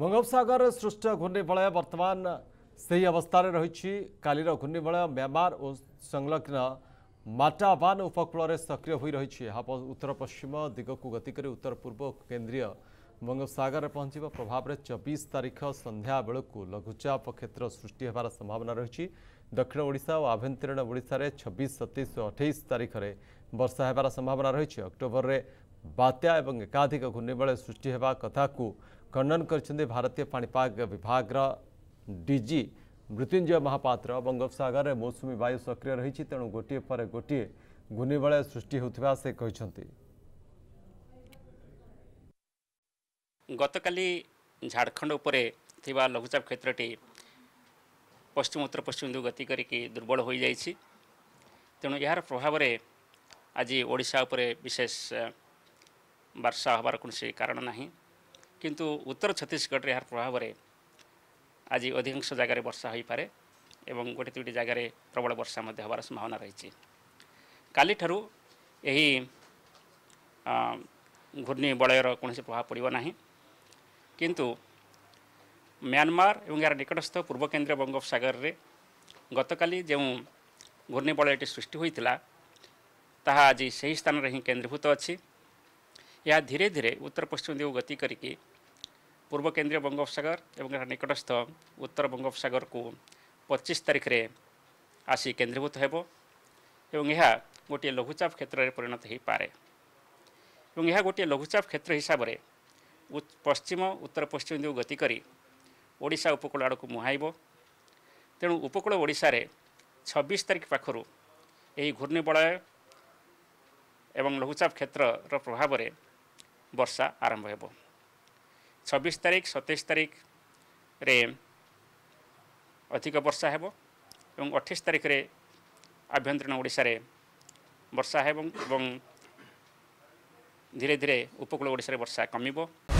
ବଙ୍ଗୋପସାଗରରେ ସୃଷ୍ଟ ଘୂର୍ଣ୍ଣିବଳୟ ବର୍ତ୍ତମାନ ସେହି ଅବସ୍ଥାରେ ରହିଛି କାଲିର ଘୂର୍ଣ୍ଣିବଳୟ ମ୍ୟାମାର ଓ ସଂଲଗ୍ନ ମାଟାବାନ ଉପକୂଳରେ ସକ୍ରିୟ ହୋଇ ରହିଛି ଏହା ଉତ୍ତର ପଶ୍ଚିମ ଦିଗକୁ ଗତି କରି ଉତ୍ତର ପୂର୍ବ କେନ୍ଦ୍ରୀୟ ବଙ୍ଗୋପସାଗରରେ ପହଞ୍ଚିବ ପ୍ରଭାବରେ ଚବିଶ ତାରିଖ ସନ୍ଧ୍ୟାବେଳକୁ ଲଘୁଚାପ କ୍ଷେତ୍ର ସୃଷ୍ଟି ହେବାର ସମ୍ଭାବନା ରହିଛି ଦକ୍ଷିଣ ଓଡ଼ିଶା ଓ ଆଭ୍ୟନ୍ତରୀଣ ଓଡ଼ିଶାରେ ଛବିଶ ସତେଇଶ ଅଠେଇଶ ତାରିଖରେ ବର୍ଷା ହେବାର ସମ୍ଭାବନା ରହିଛି ଅକ୍ଟୋବରରେ ବାତ୍ୟା ଏବଂ ଏକାଧିକ ଘୂର୍ଣ୍ଣିବଳୟ ସୃଷ୍ଟି ହେବା କଥାକୁ ଖଣ୍ଡନ କରିଛନ୍ତି ଭାରତୀୟ ପାଣିପାଗ ବିଭାଗର ଡିଜି ମୃତ୍ୟୁଞ୍ଜୟ ମହାପାତ୍ର ବଙ୍ଗୋପସାଗରରେ ମୌସୁମୀ ବାୟୁ ସକ୍ରିୟ ରହିଛି ତେଣୁ ଗୋଟିଏ ପରେ ଗୋଟିଏ ଘୂର୍ଣ୍ଣିବଳୟ ସୃଷ୍ଟି ହେଉଥିବା ସେ କହିଛନ୍ତି ଗତକାଲି ଝାଡ଼ଖଣ୍ଡ ଉପରେ ଥିବା ଲଘୁଚାପ କ୍ଷେତ୍ରଟି ପଶ୍ଚିମ ଉତ୍ତର ପଶ୍ଚିମ ଦିଗକୁ ଗତି କରିକି ଦୁର୍ବଳ ହୋଇଯାଇଛି ତେଣୁ ଏହାର ପ୍ରଭାବରେ ଆଜି ଓଡ଼ିଶା ଉପରେ ବିଶେଷ ବର୍ଷା ହେବାର କୌଣସି କାରଣ ନାହିଁ କିନ୍ତୁ ଉତ୍ତର ଛତିଶଗଡ଼ରେ ଏହାର ପ୍ରଭାବରେ ଆଜି ଅଧିକାଂଶ ଜାଗାରେ ବର୍ଷା ହୋଇପାରେ ଏବଂ ଗୋଟେ ଦୁଇଟି ଜାଗାରେ ପ୍ରବଳ ବର୍ଷା ମଧ୍ୟ ହେବାର ସମ୍ଭାବନା ରହିଛି କାଲିଠାରୁ ଏହି ଘୂର୍ଣ୍ଣି ବଳୟର କୌଣସି ପ୍ରଭାବ ପଡ଼ିବ ନାହିଁ କିନ୍ତୁ ମ୍ୟାନମାର ଏବଂ ଏହାର ନିକଟସ୍ଥ ପୂର୍ବ କେନ୍ଦ୍ରୀୟ ବଙ୍ଗୋପସାଗରରେ ଗତକାଲି ଯେଉଁ ଘୂର୍ଣ୍ଣିବଳୟଟି ସୃଷ୍ଟି ହୋଇଥିଲା ତାହା ଆଜି ସେହି ସ୍ଥାନରେ ହିଁ କେନ୍ଦ୍ରୀଭୂତ ଅଛି ଏହା ଧୀରେ ଧୀରେ ଉତ୍ତର ପଶ୍ଚିମ ଦିଗକୁ ଗତି କରିକି ପୂର୍ବ କେନ୍ଦ୍ରୀୟ ବଙ୍ଗୋପସାଗର ଏବଂ ଏହାର ନିକଟସ୍ଥ ଉତ୍ତର ବଙ୍ଗୋପସାଗରକୁ ପଚିଶ ତାରିଖରେ ଆସି କେନ୍ଦ୍ରୀଭୂତ ହେବ ଏବଂ ଏହା ଗୋଟିଏ ଲଘୁଚାପ କ୍ଷେତ୍ରରେ ପରିଣତ ହୋଇପାରେ ଏବଂ ଏହା ଗୋଟିଏ ଲଘୁଚାପ କ୍ଷେତ୍ର ହିସାବରେ ପଶ୍ଚିମ ଉତ୍ତର ପଶ୍ଚିମ ଦିଗକୁ ଗତି କରି ଓଡ଼ିଶା ଉପକୂଳ ଆଡ଼କୁ ମୁହାଁଇବ ତେଣୁ ଉପକୂଳ ଓଡ଼ିଶାରେ ଛବିଶ ତାରିଖ ପାଖରୁ ଏହି ଘୂର୍ଣ୍ଣିବଳୟ ଏବଂ ଲଘୁଚାପ କ୍ଷେତ୍ରର ପ୍ରଭାବରେ ବର୍ଷା ଆରମ୍ଭ ହେବ ଛବିଶ ତାରିଖ ସତେଇଶ ତାରିଖରେ ଅଧିକ ବର୍ଷା ହେବ ଏବଂ ଅଠେଇଶ ତାରିଖରେ ଆଭ୍ୟନ୍ତରୀଣ ଓଡ଼ିଶାରେ ବର୍ଷା ହେବ ଏବଂ ଧୀରେ ଧୀରେ ଉପକୂଳ ଓଡ଼ିଶାରେ ବର୍ଷା କମିବ